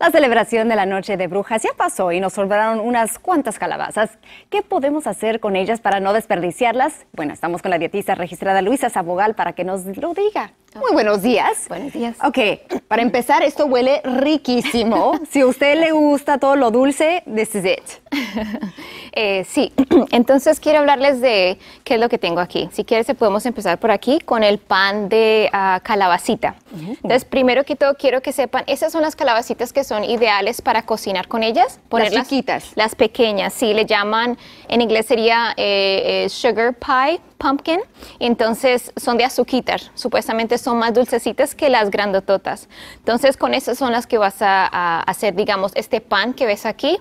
La celebración de la Noche de Brujas ya pasó y nos sobraron unas cuantas calabazas. ¿Qué podemos hacer con ellas para no desperdiciarlas? Bueno, estamos con la dietista registrada Luisa Sabogal para que nos lo diga. Muy buenos días. Buenos días. Ok, para empezar, esto huele riquísimo. si a usted le gusta todo lo dulce, this is it. Eh, sí, entonces quiero hablarles de qué es lo que tengo aquí. Si quieres, podemos empezar por aquí con el pan de ah, calabacita. Entonces, primero que todo, quiero que sepan, esas son las calabacitas que son ideales para cocinar con ellas. las chiquitas. Las pequeñas, sí, le llaman, en inglés sería eh, eh, sugar pie pumpkin, entonces son de azuquitas, supuestamente son más dulcecitas que las grandototas. Entonces con esas son las que vas a, hacer, digamos, este pan que ves aquí.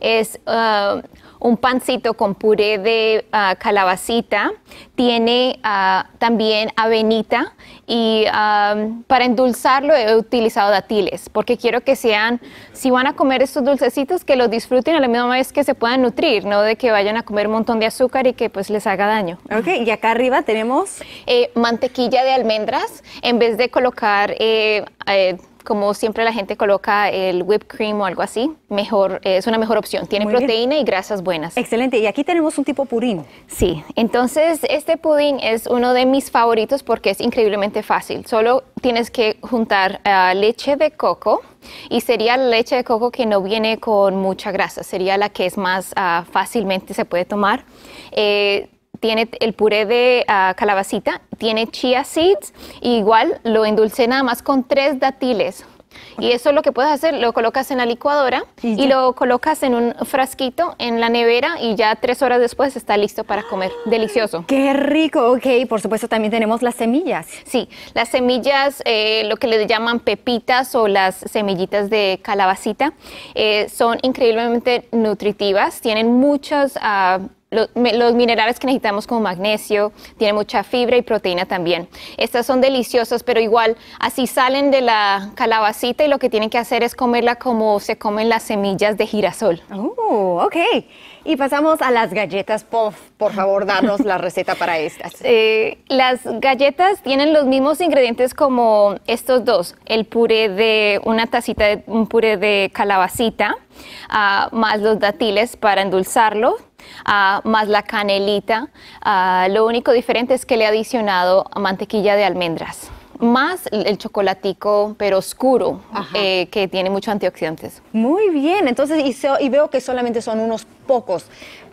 Es ah, un pancito con puré de ah, calabacita, tiene ah, también avenita y ah, para endulzarlo he utilizado datiles porque quiero que sean, si van a comer estos dulcecitos, que los disfruten a la misma vez que se puedan nutrir, no de que vayan a comer un montón de azúcar y que pues les haga daño. Ok, y acá arriba tenemos... Eh, mantequilla de almendras, en vez de colocar... Eh, eh, como siempre la gente coloca el whipped cream o algo así, mejor, eh, es una mejor opción. Tiene proteína y grasas buenas. Excelente. Y aquí tenemos un tipo pudín. Sí. Entonces, este pudín es uno de mis favoritos porque es increíblemente fácil. Solo tienes que juntar ah, leche de coco y sería la leche de coco que no viene con mucha grasa. Sería la que es más ah, fácilmente se puede tomar. Eh, tiene el puré de ah, calabacita, tiene chia seeds, igual lo endulcé nada más con tres dátiles. Y eso lo que puedes hacer, lo colocas en la licuadora y, lo colocas en un frasquito en la nevera y ya tres horas después está listo para comer. Delicioso. ¡Qué rico! Ok, por supuesto también tenemos las semillas. Sí, las semillas, eh, lo que le llaman pepitas o las semillitas de calabacita, eh, son increíblemente nutritivas, tienen muchas... Ah, los, minerales que necesitamos como magnesio, tiene mucha fibra y proteína también. Estas son deliciosas, pero igual así salen de la calabacita y lo que tienen que hacer es comerla como se comen las semillas de girasol. Oh, ok. Y pasamos a las galletas puff. Por favor, danos la receta para estas. Eh, las galletas tienen los mismos ingredientes como estos dos. El puré de una tacita de un puré de calabacita, ah, más los dátiles para endulzarlo Ah, más la canelita. Ah, lo único diferente es que le he adicionado mantequilla de almendras más el chocolatico, pero oscuro, eh, que tiene muchos antioxidantes. Muy bien, entonces, y, veo que solamente son unos pocos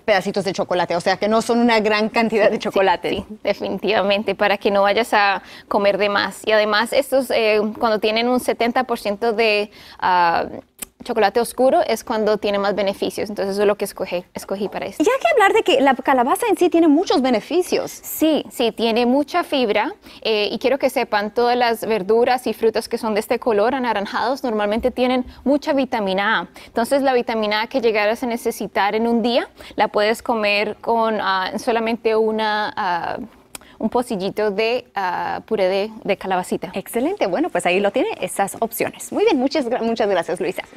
pedacitos de chocolate, o sea que no son una gran cantidad de chocolate. Sí, definitivamente, para que no vayas a comer de más. Y además, estos, eh, cuando tienen un 70% de... Ah, chocolate oscuro es cuando tiene más beneficios, entonces eso es lo que escogí, escogí para esto. Ya que hablar de que la calabaza en sí tiene muchos beneficios. Sí, sí, tiene mucha fibra eh, y quiero que sepan, todas las verduras y frutas que son de este color anaranjados normalmente tienen mucha vitamina A. Entonces la vitamina A que llegarás a necesitar en un día la puedes comer con ah, solamente una... Ah, un pocillito de ah, puré de, de, calabacita. Excelente, bueno, pues ahí lo tiene, esas opciones. Muy bien, muchas, muchas gracias, Luisa.